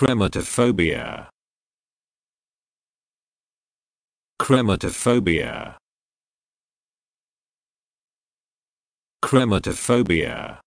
Crematophobia. Crematophobia. Crematophobia.